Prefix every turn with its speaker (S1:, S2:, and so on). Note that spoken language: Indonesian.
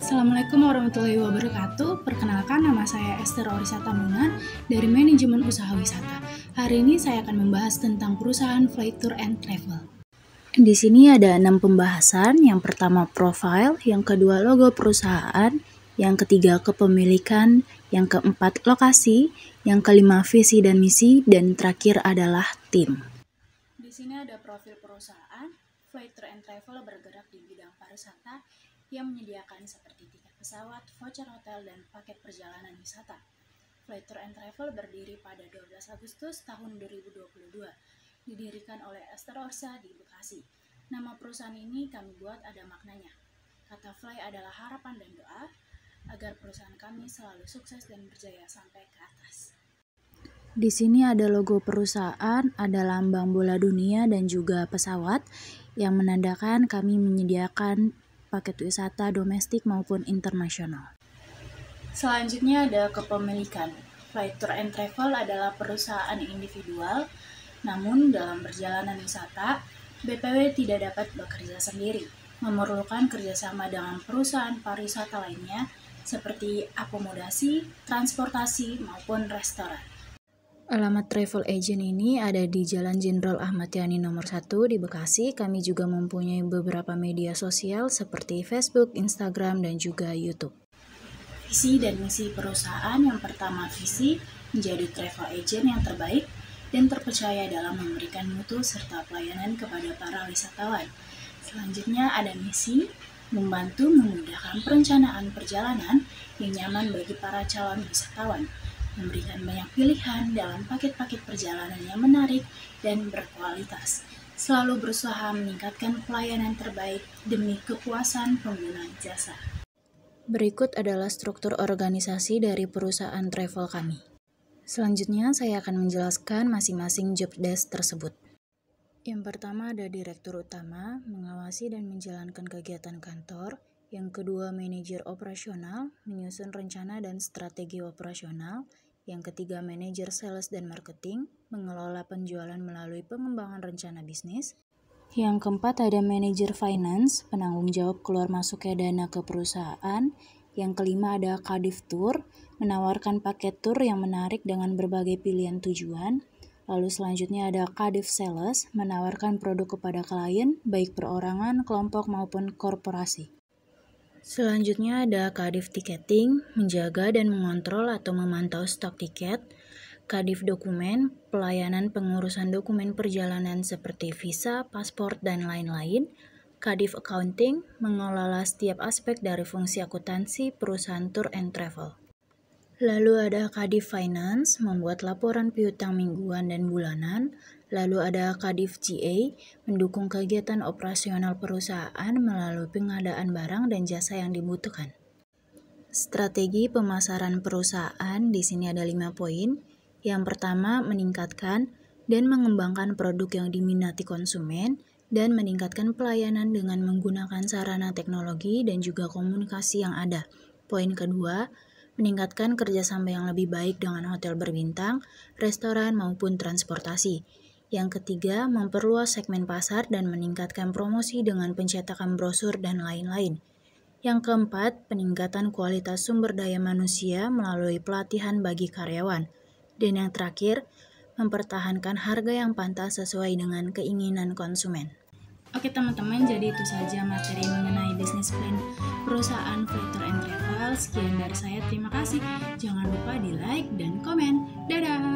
S1: Assalamualaikum warahmatullahi wabarakatuh. Perkenalkan nama saya Esther Orisa Tamunan dari Manajemen Usaha Wisata. Hari ini saya akan membahas tentang perusahaan Flight Tour and Travel. Di sini ada enam pembahasan. Yang pertama profile, yang kedua logo perusahaan, yang ketiga kepemilikan, yang keempat lokasi, yang kelima visi dan misi, dan terakhir adalah tim. Di sini ada profil perusahaan. Flight Tour and Travel bergerak di bidang pariwisata yang menyediakan seperti tiket pesawat, voucher hotel, dan paket perjalanan wisata. Flight Tour and Travel berdiri pada 12 Agustus tahun 2022, didirikan oleh Esther Orsa di Bekasi. Nama perusahaan ini kami buat ada maknanya. Kata Fly adalah harapan dan doa agar perusahaan kami selalu sukses dan berjaya sampai ke atas. Di sini ada logo perusahaan, ada lambang bola dunia dan juga pesawat yang menandakan kami menyediakan paket wisata domestik maupun internasional. Selanjutnya ada kepemilikan. Flight Tour and Travel adalah perusahaan individual, namun dalam perjalanan wisata, BPW tidak dapat bekerja sendiri, memerlukan kerjasama dengan perusahaan pariwisata lainnya seperti akomodasi, transportasi, maupun restoran. Alamat travel agent ini ada di Jalan Jenderal Ahmad Yani nomor 1 di Bekasi. Kami juga mempunyai beberapa media sosial seperti Facebook, Instagram, dan juga YouTube. Visi dan misi perusahaan yang pertama visi menjadi travel agent yang terbaik dan terpercaya dalam memberikan mutu serta pelayanan kepada para wisatawan. Selanjutnya ada misi membantu memudahkan perencanaan perjalanan yang nyaman bagi para calon wisatawan memberikan banyak pilihan dalam paket-paket perjalanan yang menarik dan berkualitas, selalu berusaha meningkatkan pelayanan terbaik demi kepuasan pengguna jasa. Berikut adalah struktur organisasi dari perusahaan travel kami. Selanjutnya, saya akan menjelaskan masing-masing job desk tersebut. Yang pertama ada direktur utama, mengawasi dan menjalankan kegiatan kantor, yang kedua manajer operasional, menyusun rencana dan strategi operasional. Yang ketiga, manajer sales dan marketing mengelola penjualan melalui pengembangan rencana bisnis. Yang keempat ada manajer finance, penanggung jawab keluar masuknya dana ke perusahaan. Yang kelima ada Cardiff Tour, menawarkan paket tour yang menarik dengan berbagai pilihan tujuan. Lalu selanjutnya ada Cardiff Sales, menawarkan produk kepada klien, baik perorangan, kelompok maupun korporasi. Selanjutnya ada Kadif Ticketing, menjaga dan mengontrol atau memantau stok tiket, Kadif Dokumen, pelayanan pengurusan dokumen perjalanan seperti visa, paspor, dan lain-lain, Kadif Accounting, mengelola setiap aspek dari fungsi akuntansi perusahaan tour and travel. Lalu ada Kadif Finance, membuat laporan piutang mingguan dan bulanan, Lalu ada Kadif GA mendukung kegiatan operasional perusahaan melalui pengadaan barang dan jasa yang dibutuhkan. Strategi pemasaran perusahaan di sini ada lima poin. Yang pertama, meningkatkan dan mengembangkan produk yang diminati konsumen dan meningkatkan pelayanan dengan menggunakan sarana teknologi dan juga komunikasi yang ada. Poin kedua, meningkatkan kerjasama yang lebih baik dengan hotel berbintang, restoran, maupun transportasi. Yang ketiga, memperluas segmen pasar dan meningkatkan promosi dengan pencetakan brosur dan lain-lain. Yang keempat, peningkatan kualitas sumber daya manusia melalui pelatihan bagi karyawan. Dan yang terakhir, mempertahankan harga yang pantas sesuai dengan keinginan konsumen. Oke teman-teman, jadi itu saja materi mengenai bisnis plan perusahaan Flutter and Travel. Sekian dari saya, terima kasih. Jangan lupa di like dan komen. Dadah!